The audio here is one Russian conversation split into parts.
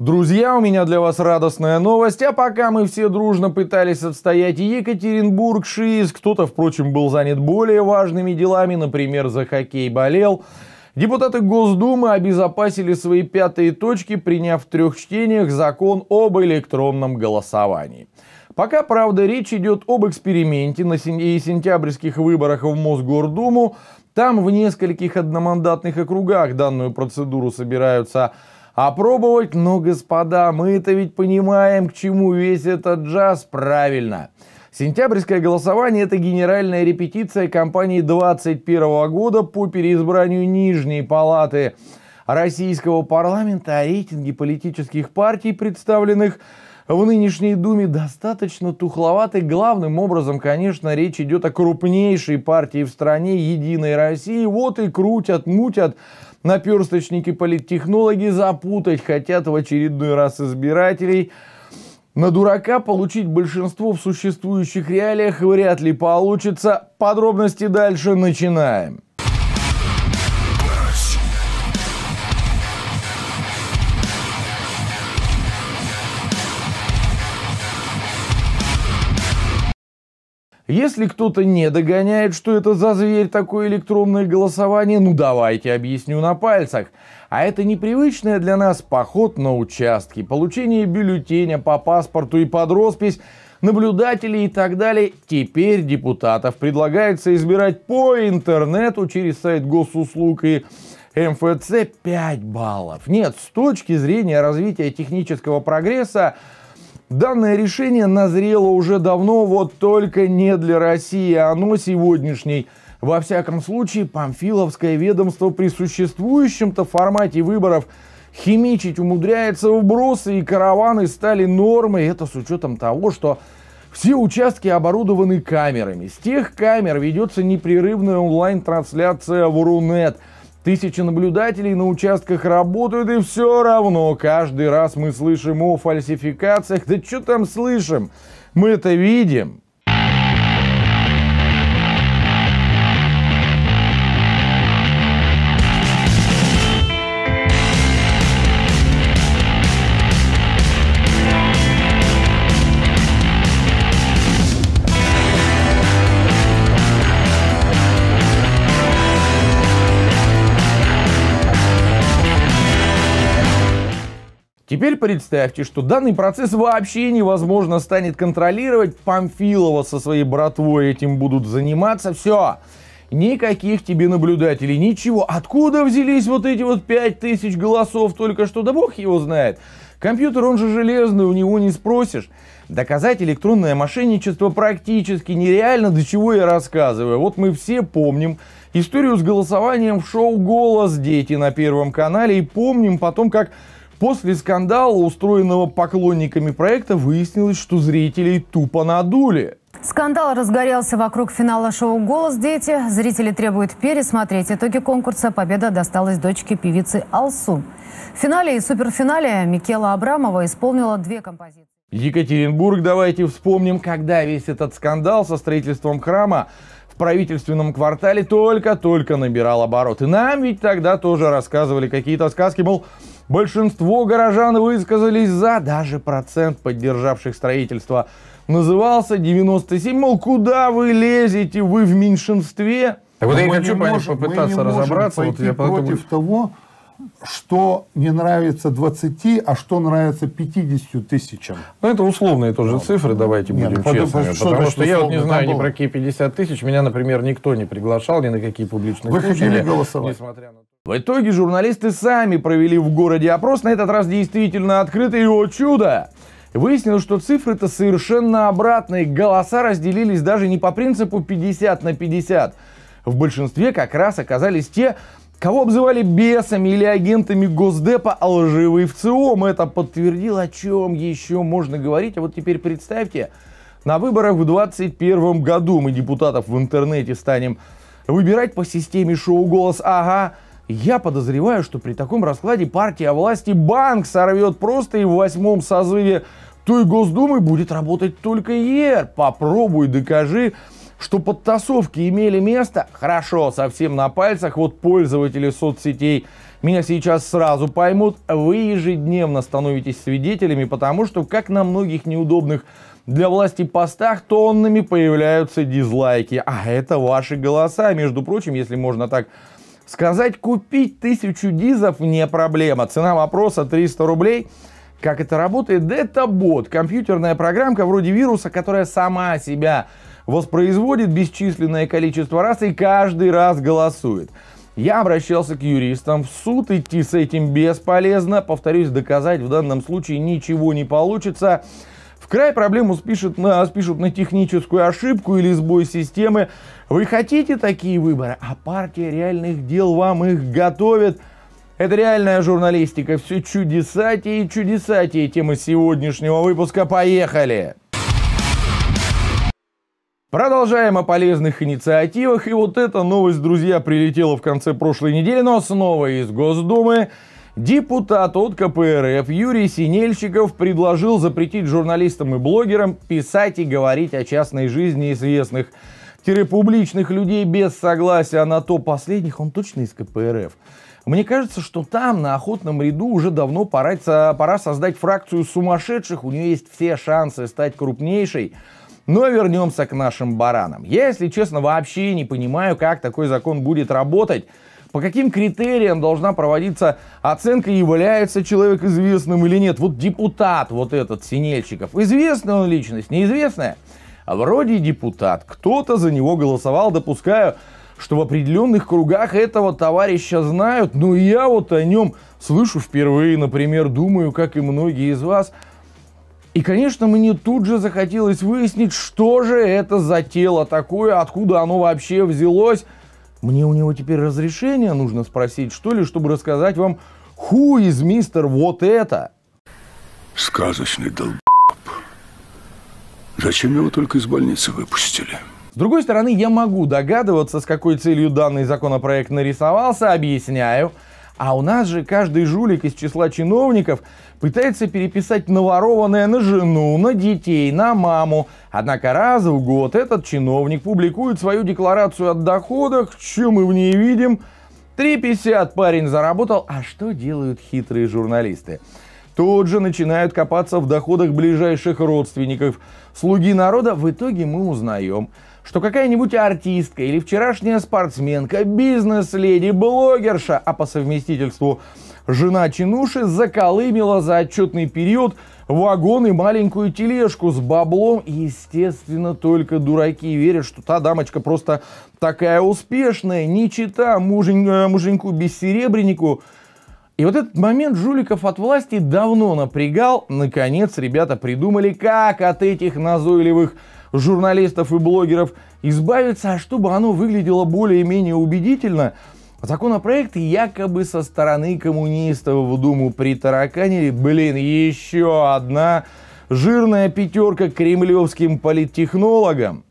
Друзья, у меня для вас радостная новость, а пока мы все дружно пытались отстоять Екатеринбург, ШИС, кто-то, впрочем, был занят более важными делами, например, за хоккей болел, Депутаты Госдумы обезопасили свои пятые точки, приняв в трех чтениях закон об электронном голосовании. Пока, правда, речь идет об эксперименте на сентябрьских выборах в Мосгордуму, там в нескольких одномандатных округах данную процедуру собираются Опробовать? А но, ну, господа, мы это ведь понимаем, к чему весь этот джаз, правильно. Сентябрьское голосование – это генеральная репетиция кампании 2021 года по переизбранию Нижней Палаты российского парламента о а рейтинге политических партий, представленных в нынешней Думе достаточно тухловатый. Главным образом, конечно, речь идет о крупнейшей партии в стране «Единой России». Вот и крутят, мутят наперсточники-политтехнологи, запутать хотят в очередной раз избирателей. На дурака получить большинство в существующих реалиях вряд ли получится. Подробности дальше начинаем. Если кто-то не догоняет, что это за зверь такое электронное голосование, ну давайте объясню на пальцах. А это непривычное для нас поход на участки, получение бюллетеня по паспорту и под роспись, наблюдатели и так далее. Теперь депутатов предлагается избирать по интернету через сайт госуслуг и МФЦ 5 баллов. Нет, с точки зрения развития технического прогресса Данное решение назрело уже давно, вот только не для России, а оно сегодняшней. Во всяком случае, Памфиловское ведомство при существующем-то формате выборов химичить умудряется, вбросы и караваны стали нормой. Это с учетом того, что все участки оборудованы камерами. С тех камер ведется непрерывная онлайн-трансляция в Рунет – Тысячи наблюдателей на участках работают, и все равно каждый раз мы слышим о фальсификациях. Да что там слышим? Мы это видим. Теперь представьте, что данный процесс вообще невозможно станет контролировать. Памфилова со своей братвой этим будут заниматься. Все. Никаких тебе наблюдателей, ничего. Откуда взялись вот эти вот 5000 голосов только что? Да бог его знает. Компьютер, он же железный, у него не спросишь. Доказать электронное мошенничество практически нереально, до чего я рассказываю. Вот мы все помним историю с голосованием в шоу «Голос. Дети» на Первом канале и помним потом, как После скандала, устроенного поклонниками проекта, выяснилось, что зрителей тупо надули. Скандал разгорелся вокруг финала шоу «Голос дети». Зрители требуют пересмотреть итоги конкурса. Победа досталась дочке певицы Алсу. В финале и суперфинале Микела Абрамова исполнила две композиции. Екатеринбург, давайте вспомним, когда весь этот скандал со строительством храма в правительственном квартале только-только набирал обороты. Нам ведь тогда тоже рассказывали какие-то сказки, мол, Большинство горожан высказались за, даже процент поддержавших строительство назывался 97, мол, куда вы лезете, вы в меньшинстве. Так вот я хочу можем, попытаться мы не разобраться. Можем вот я против буду... того, что не нравится 20, а что нравится 50 тысячам. Ну, это условные тоже цифры, давайте Нет, ну, будем потому, честными. Что потому что я вот не знаю ни про какие 50 тысяч. Меня, например, никто не приглашал ни на какие публичные Вы слушали, голосовать. Несмотря на... В итоге журналисты сами провели в городе опрос, на этот раз действительно открытый, и, о чудо! Выяснилось, что цифры-то совершенно обратные, голоса разделились даже не по принципу 50 на 50. В большинстве как раз оказались те, Кого обзывали бесами или агентами Госдепа, а лживый в ЦИОМ это подтвердил, о чем еще можно говорить. А вот теперь представьте, на выборах в 2021 году мы депутатов в интернете станем выбирать по системе шоу «Голос». Ага, я подозреваю, что при таком раскладе партия власти банк сорвет просто и в восьмом созыве той Госдумы будет работать только ЕР. Попробуй докажи, что подтасовки имели место. Хорошо, совсем на пальцах, вот пользователи соцсетей меня сейчас сразу поймут. Вы ежедневно становитесь свидетелями, потому что, как на многих неудобных для власти постах тоннами появляются дизлайки. А это ваши голоса, между прочим, если можно так Сказать купить тысячу дизов не проблема. Цена вопроса 300 рублей. Как это работает? это бот, компьютерная программка вроде вируса, которая сама себя воспроизводит бесчисленное количество раз и каждый раз голосует. Я обращался к юристам, в суд идти с этим бесполезно, повторюсь, доказать в данном случае ничего не получится. В край проблему спишут на, спишут на техническую ошибку или сбой системы. Вы хотите такие выборы, а партия реальных дел вам их готовит. Это реальная журналистика. Все чудесатие и чудесатие. темы сегодняшнего выпуска. Поехали! Продолжаем о полезных инициативах. И вот эта новость, друзья, прилетела в конце прошлой недели, но снова из Госдумы. Депутат от КПРФ Юрий Синельщиков предложил запретить журналистам и блогерам писать и говорить о частной жизни известных публичных людей без согласия на то последних, он точно из КПРФ. Мне кажется, что там, на охотном ряду, уже давно пора, пора создать фракцию сумасшедших. У нее есть все шансы стать крупнейшей. Но вернемся к нашим баранам. Я, если честно, вообще не понимаю, как такой закон будет работать. По каким критериям должна проводиться оценка, является человек известным или нет? Вот депутат вот этот Синельщиков, известная он личность, неизвестная? А вроде депутат, кто-то за него голосовал, допускаю, что в определенных кругах этого товарища знают, но я вот о нем слышу впервые, например, думаю, как и многие из вас. И, конечно, мне тут же захотелось выяснить, что же это за тело такое, откуда оно вообще взялось, мне у него теперь разрешение нужно спросить, что ли, чтобы рассказать вам, ху из мистер вот это. Сказочный долб. Зачем его только из больницы выпустили? С другой стороны, я могу догадываться, с какой целью данный законопроект нарисовался, объясняю. А у нас же каждый жулик из числа чиновников пытается переписать наворованное на жену, на детей, на маму. Однако раз в год этот чиновник публикует свою декларацию о доходах, что мы в ней видим. 3,50 парень заработал, а что делают хитрые журналисты? тут же начинают копаться в доходах ближайших родственников. Слуги народа в итоге мы узнаем, что какая-нибудь артистка или вчерашняя спортсменка, бизнес-леди, блогерша, а по совместительству жена чинуши заколымила за отчетный период вагон и маленькую тележку с баблом. И, естественно, только дураки верят, что та дамочка просто такая успешная, не чита мужень, муженьку-бессеребреннику, и вот этот момент жуликов от власти давно напрягал. Наконец ребята придумали, как от этих назойливых журналистов и блогеров избавиться, а чтобы оно выглядело более-менее убедительно, законопроект якобы со стороны коммунистов в Думу притараканили. Блин, еще одна жирная пятерка кремлевским политтехнологам.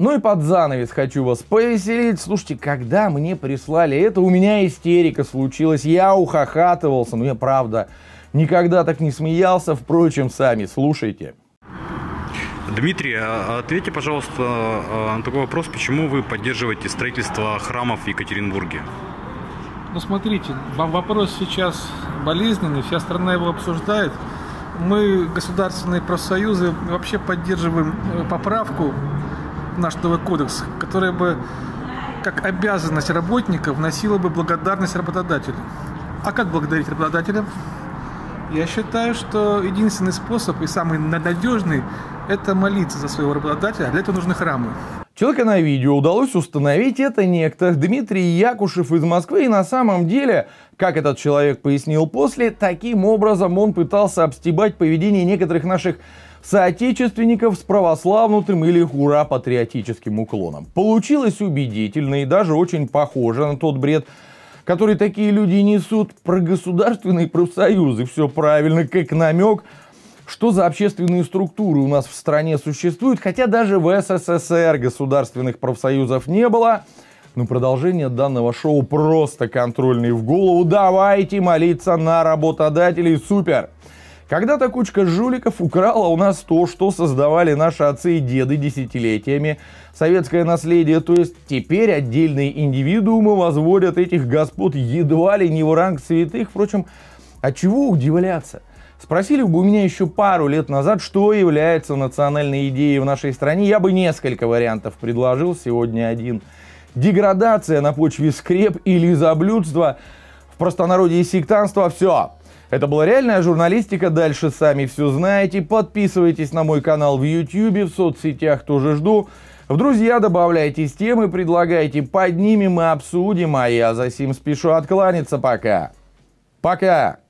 Ну и под занавес хочу вас повеселить. Слушайте, когда мне прислали это, у меня истерика случилась. Я ухахатывался, но ну, я правда никогда так не смеялся. Впрочем, сами слушайте. Дмитрий, а ответьте, пожалуйста, а, на такой вопрос, почему вы поддерживаете строительство храмов в Екатеринбурге? Ну, смотрите, вопрос сейчас болезненный, вся страна его обсуждает. Мы, государственные профсоюзы, вообще поддерживаем э, поправку наш новый кодекс, которая бы как обязанность работника вносила бы благодарность работодателю. А как благодарить работодателя? Я считаю, что единственный способ и самый надежный – это молиться за своего работодателя, а для этого нужны храмы. Человека на видео удалось установить это некто Дмитрий Якушев из Москвы. И на самом деле, как этот человек пояснил после, таким образом он пытался обстебать поведение некоторых наших соотечественников с православным или ура-патриотическим уклоном. Получилось убедительно и даже очень похоже на тот бред, который такие люди несут про государственные профсоюзы. Все правильно, как намек, что за общественные структуры у нас в стране существуют, хотя даже в СССР государственных профсоюзов не было. Но продолжение данного шоу просто контрольный в голову. Давайте молиться на работодателей. Супер! Когда-то кучка жуликов украла у нас то, что создавали наши отцы и деды десятилетиями, советское наследие, то есть теперь отдельные индивидуумы возводят этих господ едва ли не в ранг святых, впрочем, от чего удивляться? Спросили бы у меня еще пару лет назад, что является национальной идеей в нашей стране, я бы несколько вариантов предложил, сегодня один. Деградация на почве скреп или заблюдства в простонародье сектанство. все, это была реальная журналистика, дальше сами все знаете. Подписывайтесь на мой канал в YouTube, в соцсетях тоже жду. В друзья добавляйтесь темы, предлагайте, поднимем и обсудим, а я за сим спешу откланяться пока. Пока!